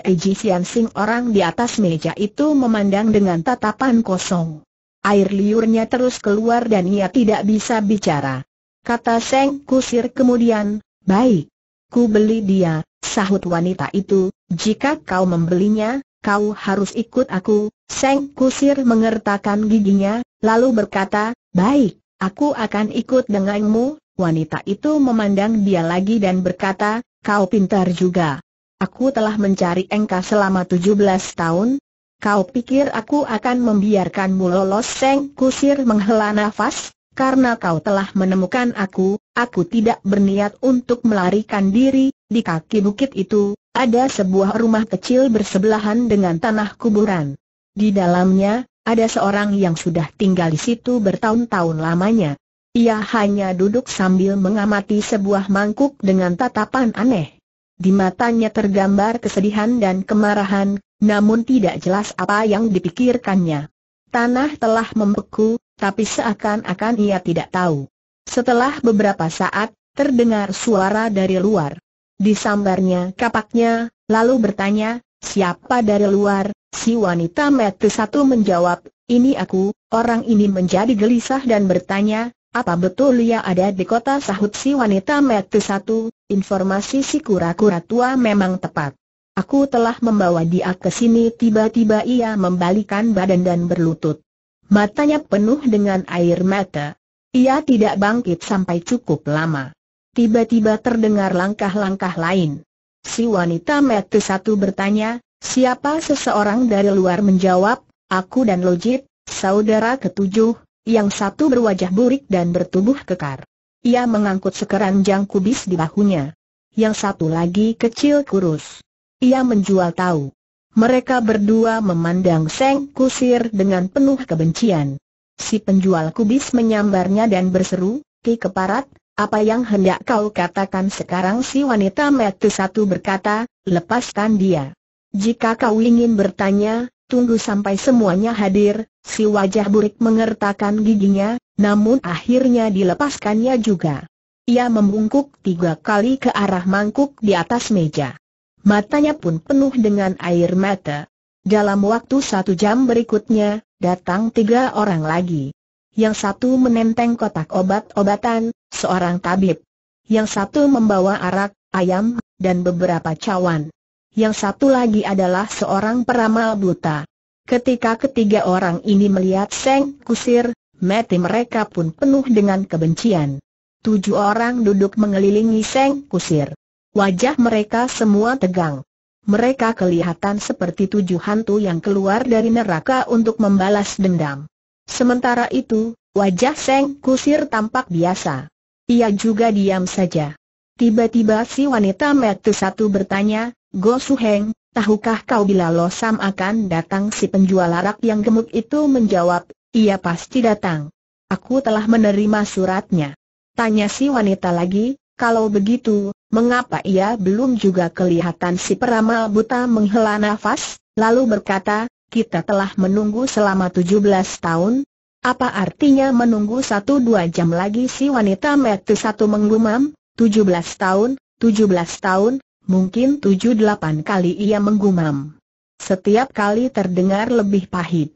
Eji Sian Sing orang di atas meja itu memandang dengan tatapan kosong. Air liurnya terus keluar dan ia tidak bisa bicara. Kata Seng Kusir kemudian, baik, Ku beli dia, sahut wanita itu, jika kau membelinya, kau harus ikut aku. Seng Kusir mengertakkan giginya, lalu berkata, baik, aku akan ikut denganmu. Wanita itu memandang dia lagi dan berkata, kau pintar juga. Aku telah mencari engkau selama 17 tahun, Kau pikir aku akan membiarkanmu lolos? Seng Kusir menghela nafas, karena kau telah menemukan aku, aku tidak berniat untuk melarikan diri, di kaki bukit itu, ada sebuah rumah kecil bersebelahan dengan tanah kuburan. Di dalamnya, ada seorang yang sudah tinggal di situ bertahun-tahun lamanya. Ia hanya duduk sambil mengamati sebuah mangkuk dengan tatapan aneh. Di matanya tergambar kesedihan dan kemarahan, namun tidak jelas apa yang dipikirkannya. Tanah telah membeku, tapi seakan-akan ia tidak tahu. Setelah beberapa saat, terdengar suara dari luar. Disambarnya kapaknya, lalu bertanya, siapa dari luar? Si wanita mete satu menjawab, ini aku, orang ini menjadi gelisah dan bertanya, apa betul ia ada di kota sahut si wanita mete satu, informasi si kura-kura tua memang tepat. Aku telah membawa dia ke sini tiba-tiba ia membalikan badan dan berlutut. Matanya penuh dengan air mata. Ia tidak bangkit sampai cukup lama. Tiba-tiba terdengar langkah-langkah lain. Si wanita mati satu bertanya, siapa seseorang dari luar menjawab, aku dan Lojit, saudara ketujuh, yang satu berwajah burik dan bertubuh kekar. Ia mengangkut sekeranjang kubis di bahunya. Yang satu lagi kecil kurus. Ia menjual tahu. Mereka berdua memandang Seng Kusir dengan penuh kebencian. Si penjual kubis menyambarnya dan berseru, Ki Keparat, apa yang hendak kau katakan sekarang si wanita metu satu berkata, lepaskan dia. Jika kau ingin bertanya, tunggu sampai semuanya hadir, si wajah burik mengertakkan giginya, namun akhirnya dilepaskannya juga. Ia membungkuk tiga kali ke arah mangkuk di atas meja matanya pun penuh dengan air mata. Dalam waktu satu jam berikutnya, datang tiga orang lagi. Yang satu menenteng kotak obat-obatan, seorang tabib. Yang satu membawa arak, ayam, dan beberapa cawan. Yang satu lagi adalah seorang peramal buta. Ketika ketiga orang ini melihat Seng Kusir, mati mereka pun penuh dengan kebencian. Tujuh orang duduk mengelilingi Seng Kusir. Wajah mereka semua tegang. Mereka kelihatan seperti tujuh hantu yang keluar dari neraka untuk membalas dendam. Sementara itu, wajah Seng Kusir tampak biasa. Ia juga diam saja. Tiba-tiba si wanita metu satu bertanya, Go Su Heng, tahukah kau bila Lo Sam akan datang si penjual arak yang gemuk itu menjawab, ia pasti datang. Aku telah menerima suratnya. Tanya si wanita lagi, kalau begitu, Mengapa ia belum juga kelihatan si peramal buta menghela nafas, lalu berkata, kita telah menunggu selama 17 tahun, apa artinya menunggu satu dua jam lagi si wanita metu satu menggumam? 17 tahun, 17 tahun, mungkin 7-8 kali ia menggumam. Setiap kali terdengar lebih pahit.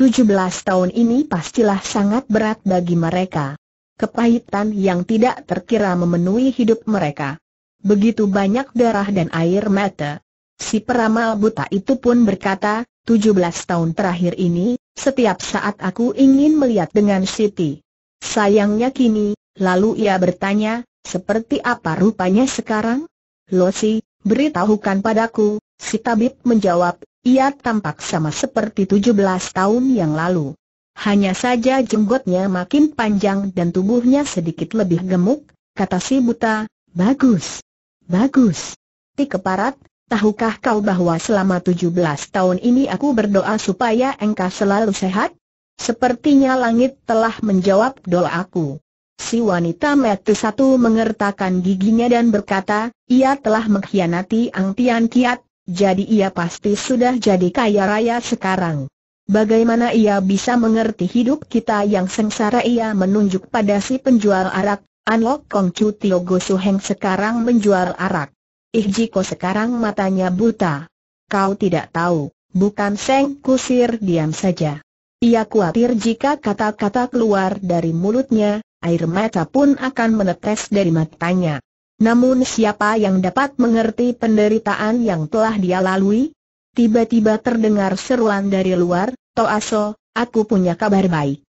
17 tahun ini pastilah sangat berat bagi mereka. Kepahitan yang tidak terkira memenuhi hidup mereka begitu banyak darah dan air mata. Si peramal buta itu pun berkata, 17 tahun terakhir ini, setiap saat aku ingin melihat dengan Siti. Sayangnya kini, lalu ia bertanya, seperti apa rupanya sekarang? Losi, beritahukan padaku, si tabib menjawab, ia tampak sama seperti 17 tahun yang lalu. Hanya saja jenggotnya makin panjang dan tubuhnya sedikit lebih gemuk, kata si buta, bagus. Bagus. Ti keparat, tahukah kau bahwa selama 17 tahun ini aku berdoa supaya engkau selalu sehat? Sepertinya langit telah menjawab doa aku. Si wanita metu satu mengertakkan giginya dan berkata, ia telah mengkhianati Ang Tian Kiat, jadi ia pasti sudah jadi kaya raya sekarang. Bagaimana ia bisa mengerti hidup kita yang sengsara ia menunjuk pada si penjual arak, Anlok Kong Chu Tio Go Suheng sekarang menjual arak. Ih ko sekarang matanya buta. Kau tidak tahu, bukan Seng Kusir diam saja. Ia khawatir jika kata-kata keluar dari mulutnya, air mata pun akan menetes dari matanya. Namun siapa yang dapat mengerti penderitaan yang telah dia lalui? Tiba-tiba terdengar seruan dari luar, Toaso, aku punya kabar baik.